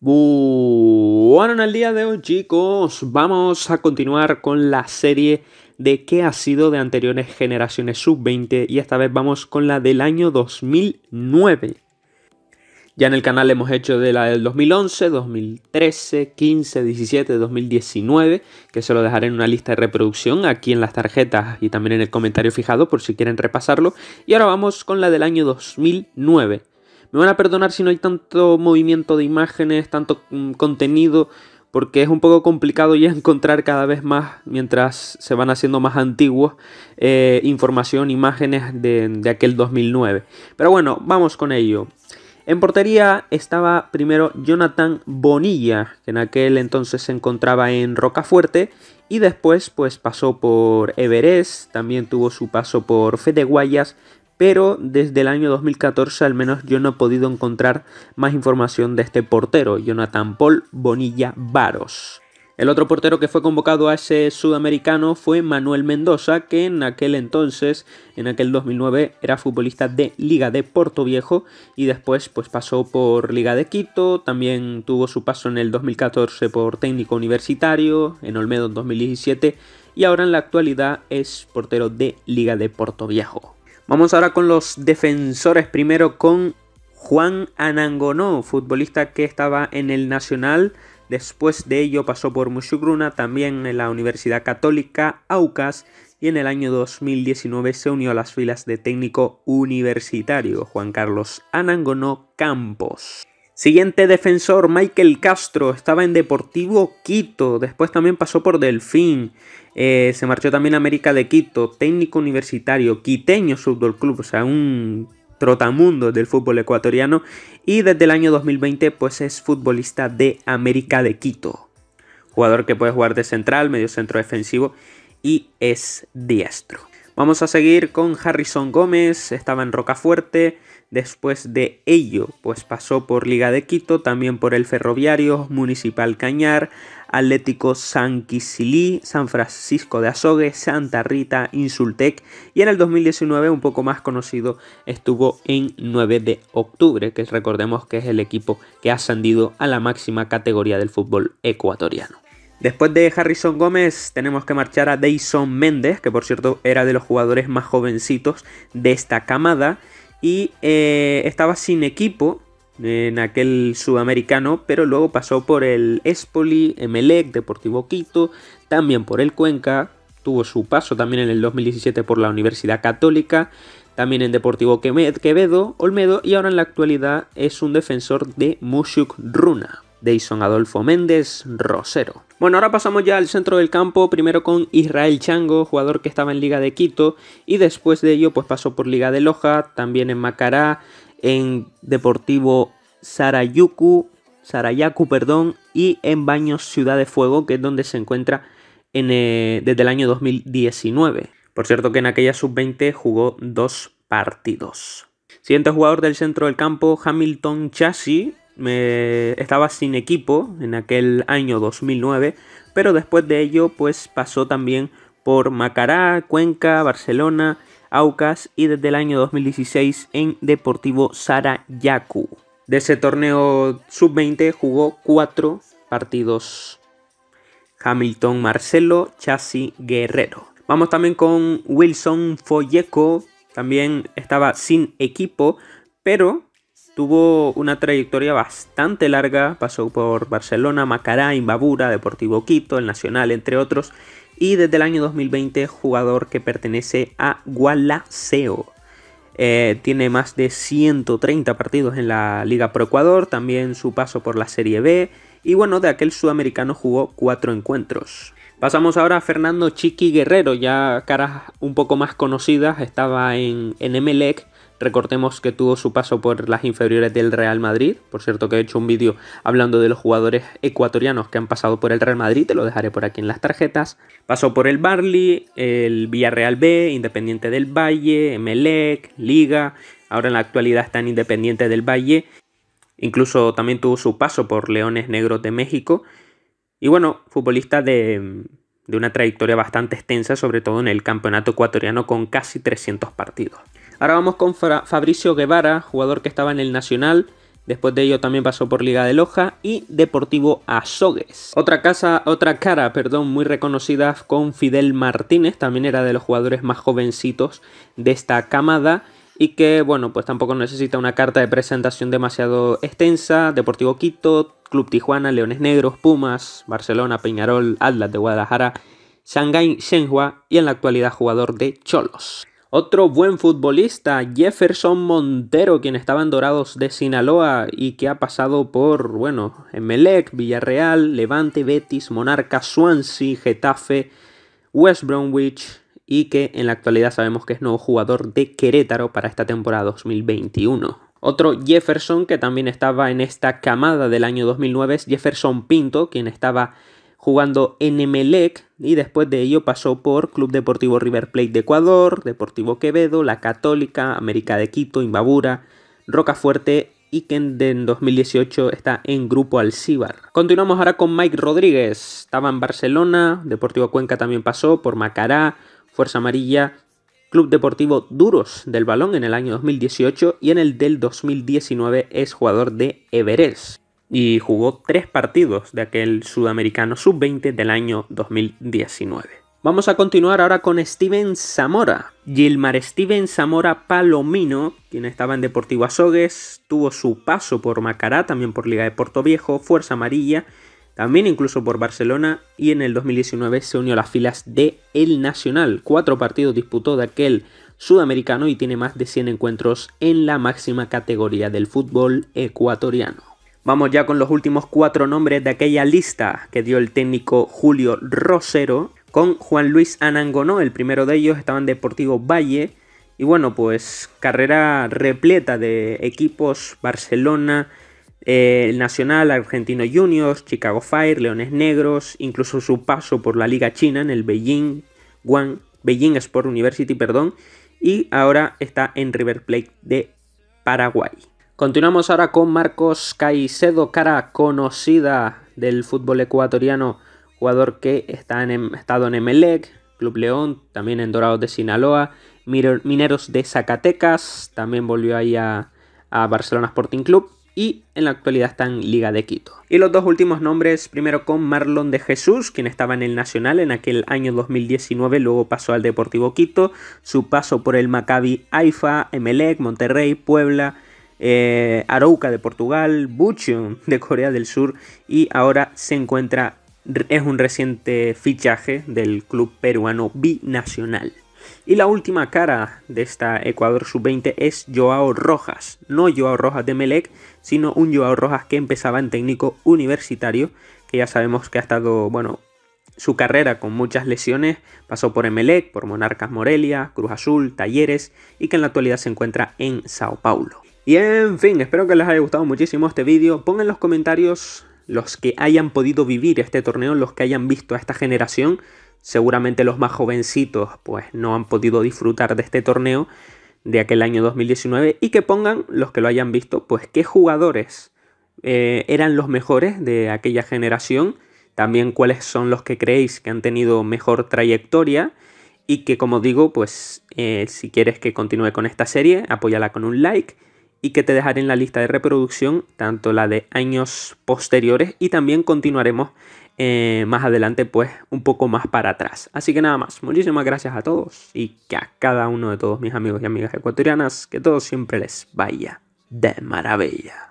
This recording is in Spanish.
Bueno, en el día de hoy chicos vamos a continuar con la serie de qué ha sido de anteriores generaciones sub-20 y esta vez vamos con la del año 2009. Ya en el canal hemos hecho de la del 2011, 2013, 15, 17, 2019, que se lo dejaré en una lista de reproducción aquí en las tarjetas y también en el comentario fijado por si quieren repasarlo. Y ahora vamos con la del año 2009 me van a perdonar si no hay tanto movimiento de imágenes, tanto mm, contenido, porque es un poco complicado ya encontrar cada vez más, mientras se van haciendo más antiguos, eh, información, imágenes de, aquel 2009. Pero bueno, vamos con ello. En portería estaba primero Jonathan Bonilla, que en aquel entonces se encontraba en Rocafuerte, y después pues pasó por Everest, también tuvo su paso por Fede Guayas, pero desde el año 2014 al menos yo no he podido encontrar más información de este portero, Jonathan Paul Bonilla Varos. El otro portero que fue convocado a ese sudamericano fue Manuel Mendoza, que en aquel entonces, en aquel 2009, era futbolista de Liga de Portoviejo Viejo y después pues, pasó por Liga de Quito, también tuvo su paso en el 2014 por técnico universitario, en Olmedo en 2017 y ahora en la actualidad es portero de Liga de Portoviejo. Viejo. Vamos ahora con los defensores. Primero con Juan Anangonó, futbolista que estaba en el Nacional. Después de ello pasó por Mushugruna, también en la Universidad Católica Aucas y en el año 2019 se unió a las filas de técnico universitario Juan Carlos Anangonó Campos. Siguiente defensor, Michael Castro, estaba en Deportivo Quito, después también pasó por Delfín, eh, se marchó también a América de Quito, técnico universitario, quiteño fútbol club, o sea, un trotamundo del fútbol ecuatoriano y desde el año 2020 pues es futbolista de América de Quito, jugador que puede jugar de central, medio centro defensivo y es diestro. Vamos a seguir con Harrison Gómez, estaba en Rocafuerte, Después de ello, pues pasó por Liga de Quito, también por el Ferroviario, Municipal Cañar, Atlético San San Francisco de Azogue, Santa Rita, Insultec y en el 2019 un poco más conocido estuvo en 9 de octubre, que recordemos que es el equipo que ha ascendido a la máxima categoría del fútbol ecuatoriano. Después de Harrison Gómez tenemos que marchar a Dayson Méndez, que por cierto era de los jugadores más jovencitos de esta camada y eh, estaba sin equipo en aquel sudamericano, pero luego pasó por el Espoli, Emelec, Deportivo Quito, también por el Cuenca, tuvo su paso también en el 2017 por la Universidad Católica, también en Deportivo Quevedo, Olmedo y ahora en la actualidad es un defensor de Mushuk Runa. Deison Adolfo Méndez Rosero. Bueno, ahora pasamos ya al centro del campo, primero con Israel Chango, jugador que estaba en Liga de Quito, y después de ello pues pasó por Liga de Loja, también en Macará, en Deportivo Sarayuku, Sarayaku, perdón, y en Baños Ciudad de Fuego, que es donde se encuentra eh, desde el año 2019. Por cierto que en aquella sub-20 jugó dos partidos. Siguiente jugador del centro del campo, Hamilton Chassi, me estaba sin equipo en aquel año 2009, pero después de ello pues pasó también por Macará, Cuenca, Barcelona, Aucas y desde el año 2016 en Deportivo Sarayaku. De ese torneo sub-20 jugó cuatro partidos. Hamilton Marcelo, Chassi Guerrero. Vamos también con Wilson Folleco. También estaba sin equipo, pero Tuvo una trayectoria bastante larga, pasó por Barcelona, Macará, Imbabura, Deportivo Quito, el Nacional, entre otros, y desde el año 2020 jugador que pertenece a Gualaceo. Eh, tiene más de 130 partidos en la Liga Pro Ecuador, también su paso por la Serie B y bueno, de aquel sudamericano jugó cuatro encuentros. Pasamos ahora a Fernando Chiqui Guerrero, ya caras un poco más conocidas, estaba en, en Recordemos que tuvo su paso por las inferiores del Real Madrid. Por cierto que he hecho un vídeo hablando de los jugadores ecuatorianos que han pasado por el Real Madrid. Te lo dejaré por aquí en las tarjetas. Pasó por el Barley, el Villarreal B, Independiente del Valle, Emelec, Liga. Ahora en la actualidad está en Independiente del Valle. Incluso también tuvo su paso por Leones Negros de México. Y bueno, futbolista de una trayectoria bastante extensa, sobre todo en el campeonato ecuatoriano con casi 300 partidos. Ahora vamos con Fabricio Guevara, jugador que estaba en el Nacional. Después de ello también pasó por Liga de Loja y Deportivo Azogues. Otra casa, otra cara, perdón, muy reconocida con Fidel Martínez, también era de los jugadores más jovencitos de esta camada y que bueno, pues tampoco necesita una carta de presentación demasiado extensa. Deportivo Quito, Club Tijuana, Leones Negros, Pumas, Barcelona, Peñarol, Atlas de Guadalajara, Shanghai Shenhua y en la actualidad jugador de Cholos. Otro buen futbolista, Jefferson Montero, quien estaba en Dorados de Sinaloa y que ha pasado por, bueno, Emelec, Villarreal, Levante, Betis, Monarca, Swansea, Getafe, West Bromwich y que en la actualidad sabemos que es nuevo jugador de Querétaro para esta temporada 2021. Otro Jefferson que también estaba en esta camada del año 2009 es Jefferson Pinto, quien estaba jugando en Emelec y después de ello pasó por Club Deportivo River Plate de Ecuador, Deportivo Quevedo, La Católica, América de Quito, Imbabura, Rocafuerte y que en 2018 está en Grupo Alcíbar. Continuamos ahora con Mike Rodríguez, estaba en Barcelona, Deportivo Cuenca también pasó por Macará, Fuerza Amarilla, Club Deportivo Duros del Balón en el año 2018 y en el del 2019 es jugador de Everest y jugó tres partidos de aquel sudamericano sub-20 del año 2019. Vamos a continuar ahora con Steven Zamora. Gilmar Steven Zamora Palomino, quien estaba en Deportivo Azogues, tuvo su paso por Macará, también por Liga de Puerto Viejo, Fuerza Amarilla, también incluso por Barcelona y en el 2019 se unió a las filas de El Nacional. Cuatro partidos disputó de aquel sudamericano y tiene más de 100 encuentros en la máxima categoría del fútbol ecuatoriano. Vamos ya con los últimos cuatro nombres de aquella lista que dio el técnico Julio Rosero con Juan Luis Anangonó, el primero de ellos estaba en Deportivo Valle. Y bueno, pues carrera repleta de equipos, Barcelona, eh, Nacional, Argentino Juniors, Chicago Fire, Leones Negros, incluso su paso por la Liga China en el Beijing, Beijing Sport University, perdón, y ahora está en River Plate de Paraguay. Continuamos ahora con Marcos Caicedo, cara conocida del fútbol ecuatoriano, jugador que está en, em, estado en Emelec, Club León, también en Dorados de Sinaloa, Mineros de Zacatecas, también volvió ahí a, Barcelona Sporting Club y en la actualidad está en Liga de Quito. Y los dos últimos nombres, primero con Marlon de Jesús, quien estaba en el Nacional en aquel año 2019, luego pasó al Deportivo Quito, su paso por el Maccabi Haifa, Emelec, Monterrey, Puebla, eh, Arauca de Portugal, Bucheon de Corea del Sur y ahora se encuentra, es un reciente fichaje del club peruano binacional. Y la última cara de esta Ecuador sub-20 es Joao Rojas, no Joao Rojas de Melec, sino un Joao Rojas que empezaba en técnico universitario, que ya sabemos que ha estado, bueno, su carrera con muchas lesiones, pasó por Melec, por Monarcas Morelia, Cruz Azul, Talleres y que en la actualidad se encuentra en Sao Paulo. Y en fin, espero que les haya gustado muchísimo este vídeo. Pongan en los comentarios los que hayan podido vivir este torneo, los que hayan visto a esta generación. Seguramente los más jovencitos pues no han podido disfrutar de este torneo de aquel año 2019 y que pongan los que lo hayan visto pues qué jugadores eh, eran los mejores de aquella generación, también cuáles son los que creéis que han tenido mejor trayectoria y que como digo pues eh, si quieres que continúe con esta serie apóyala con un like y que te dejaré en la lista de reproducción, tanto la de años posteriores y también continuaremos eh, más adelante pues un poco más para atrás. Así que nada más, muchísimas gracias a todos y que a cada uno de todos mis amigos y amigas ecuatorianas, que todo siempre les vaya de maravilla.